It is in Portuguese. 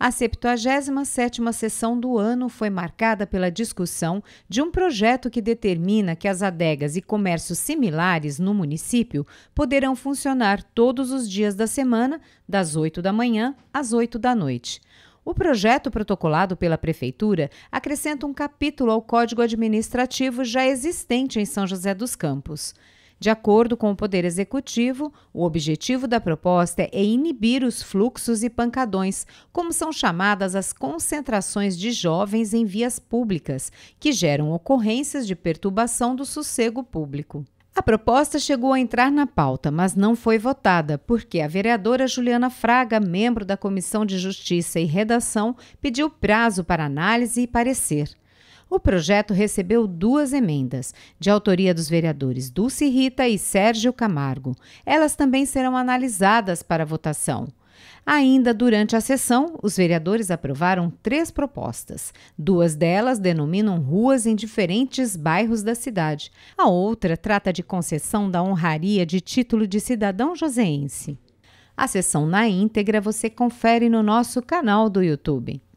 A 77ª sessão do ano foi marcada pela discussão de um projeto que determina que as adegas e comércios similares no município poderão funcionar todos os dias da semana, das 8 da manhã às 8 da noite. O projeto protocolado pela Prefeitura acrescenta um capítulo ao Código Administrativo já existente em São José dos Campos. De acordo com o Poder Executivo, o objetivo da proposta é inibir os fluxos e pancadões, como são chamadas as concentrações de jovens em vias públicas, que geram ocorrências de perturbação do sossego público. A proposta chegou a entrar na pauta, mas não foi votada, porque a vereadora Juliana Fraga, membro da Comissão de Justiça e Redação, pediu prazo para análise e parecer. O projeto recebeu duas emendas, de autoria dos vereadores Dulce Rita e Sérgio Camargo. Elas também serão analisadas para votação. Ainda durante a sessão, os vereadores aprovaram três propostas. Duas delas denominam ruas em diferentes bairros da cidade. A outra trata de concessão da honraria de título de cidadão joseense. A sessão na íntegra você confere no nosso canal do YouTube.